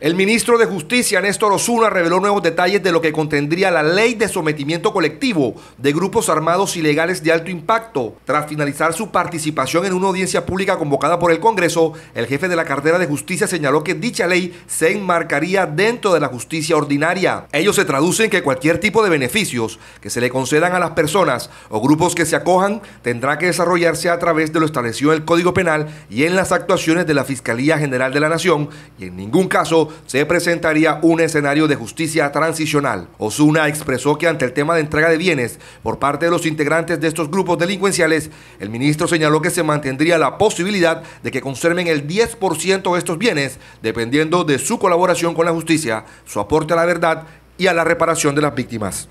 El ministro de Justicia, Néstor Osuna, reveló nuevos detalles de lo que contendría la ley de sometimiento colectivo de grupos armados ilegales de alto impacto. Tras finalizar su participación en una audiencia pública convocada por el Congreso, el jefe de la cartera de justicia señaló que dicha ley se enmarcaría dentro de la justicia ordinaria. Ellos se traducen que cualquier tipo de beneficios que se le concedan a las personas o grupos que se acojan tendrá que desarrollarse a través de lo establecido en el Código Penal y en las actuaciones de la Fiscalía General de la Nación y en ningún caso se presentaría un escenario de justicia transicional. Osuna expresó que ante el tema de entrega de bienes por parte de los integrantes de estos grupos delincuenciales, el ministro señaló que se mantendría la posibilidad de que conserven el 10% de estos bienes, dependiendo de su colaboración con la justicia, su aporte a la verdad y a la reparación de las víctimas.